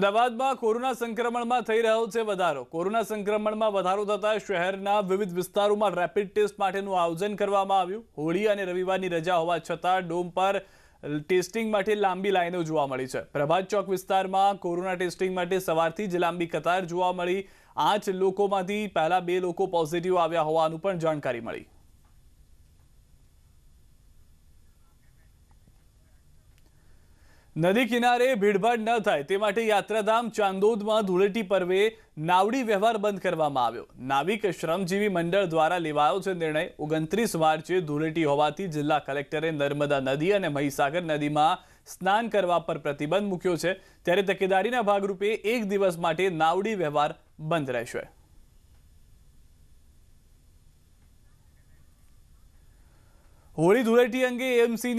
અમદાવાદમાં કોરોના સંક્રમણમાં થઈ રહ્યો છે વધારો કોરોના સંક્રમણમાં વધારો થતાં શહેરના વિવિધ વિસ્તારોમાં રેપિડ ટેસ્ટ માટેનું આયોજન કરવામાં આવ્યું હોળી અને રવિવારની રજા હોવા છતાં ડોમ પર ટેસ્ટિંગ માટે લાંબી લાઇનો જોવા મળી છે પ્રભાત ચોક વિસ્તારમાં કોરોના ટેસ્ટિંગ માટે સવારથી જ લાંબી કતાર જોવા મળી આઠ લોકોમાંથી પહેલા બે લોકો પોઝિટિવ આવ્યા હોવાનું પણ જાણકારી મળી નદી કિનારે ભીડભાડ ન થાય તે માટે યાત્રાધામ ચાંદોદમાં ધૂળેટી પર્વે નાવડી વ્યવહાર બંધ કરવામાં આવ્યો નાવિક શ્રમજીવી મંડળ દ્વારા લેવાયો છે નિર્ણય ઓગણત્રીસ માર્ચે ધૂળેટી હોવાથી જિલ્લા કલેક્ટરે નર્મદા નદી અને મહીસાગર નદીમાં સ્નાન કરવા પર પ્રતિબંધ મૂક્યો છે ત્યારે તકેદારીના ભાગરૂપે એક દિવસ માટે નાવડી વ્યવહાર બંધ રહેશે હોળી ધૂળેટી અંગે એમસી